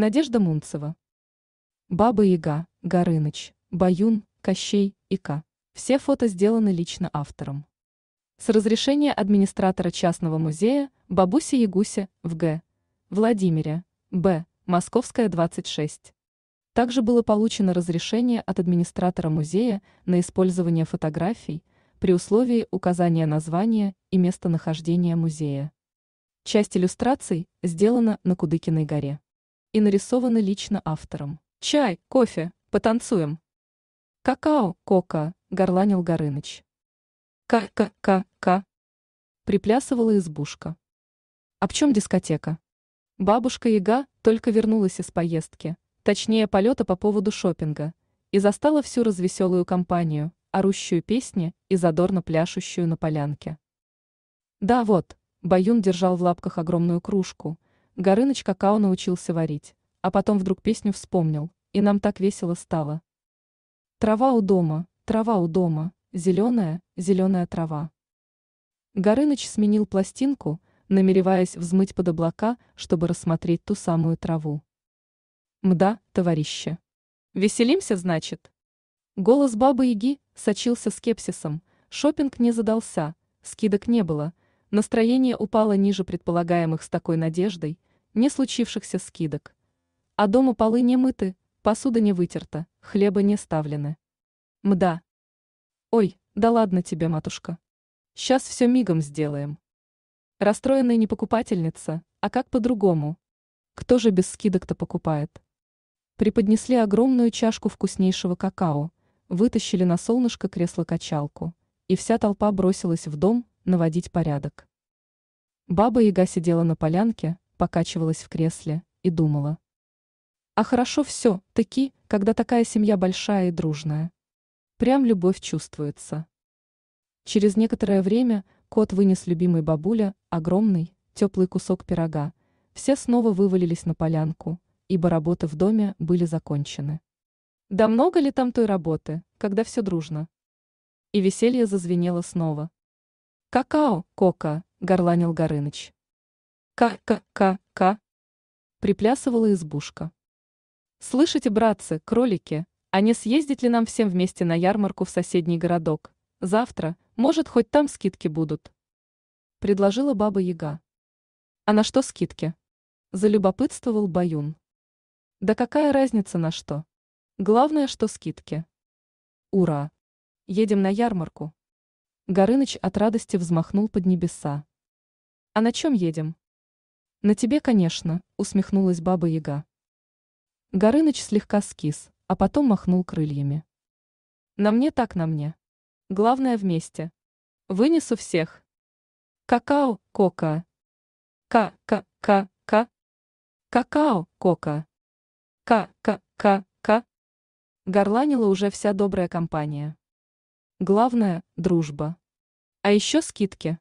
Надежда Мунцева. Баба Яга, Горыныч, Баюн, Кощей Ика. Все фото сделаны лично автором. С разрешения администратора частного музея Бабуси Ягуся в Г. Владимире, Б. Московская, 26. Также было получено разрешение от администратора музея на использование фотографий при условии указания названия и местонахождения музея. Часть иллюстраций сделана на Кудыкиной горе и нарисованы лично автором. «Чай, кофе, потанцуем!» «Какао, кока!» – горланил Горыныч. «Ка-ка-ка-ка!» – приплясывала избушка. «Об чем дискотека?» Бабушка Яга только вернулась из поездки, точнее полета по поводу шопинга, и застала всю развеселую компанию, орущую песни и задорно пляшущую на полянке. Да вот, Баюн держал в лапках огромную кружку – Горыныч какао научился варить, а потом вдруг песню вспомнил, и нам так весело стало. Трава у дома, трава у дома, зеленая, зеленая трава. Горыныч сменил пластинку, намереваясь взмыть под облака, чтобы рассмотреть ту самую траву. Мда, товарищи. Веселимся, значит? Голос бабы Иги сочился скепсисом, шопинг не задался, скидок не было, настроение упало ниже предполагаемых с такой надеждой – не случившихся скидок. А дома полы не мыты, посуда не вытерта, хлеба не ставлены. Мда. Ой, да ладно тебе, матушка. Сейчас все мигом сделаем. Расстроенная не покупательница, а как по-другому? Кто же без скидок-то покупает? Преподнесли огромную чашку вкуснейшего какао, вытащили на солнышко кресло-качалку, и вся толпа бросилась в дом наводить порядок. Баба Яга сидела на полянке, покачивалась в кресле и думала. А хорошо все, таки, когда такая семья большая и дружная. Прям любовь чувствуется. Через некоторое время кот вынес любимой бабуля огромный, теплый кусок пирога. Все снова вывалились на полянку, ибо работы в доме были закончены. Да много ли там той работы, когда все дружно? И веселье зазвенело снова. «Какао, кока!» — горланил Горыныч. Ка-ка-ка-ка. Приплясывала избушка. Слышите, братцы, кролики, а не съездить ли нам всем вместе на ярмарку в соседний городок? Завтра, может, хоть там скидки будут. Предложила баба Яга. А на что скидки? Залюбопытствовал Баюн. Да какая разница на что? Главное, что скидки. Ура! Едем на ярмарку. Горыныч от радости взмахнул под небеса. А на чем едем? «На тебе, конечно», — усмехнулась баба Яга. Горыныч слегка скис, а потом махнул крыльями. «На мне так на мне. Главное вместе. Вынесу всех». Какао, кока. Ка-ка-ка-ка. Какао, кока. Ка-ка-ка-ка. Горланила уже вся добрая компания. Главное – дружба. А еще скидки.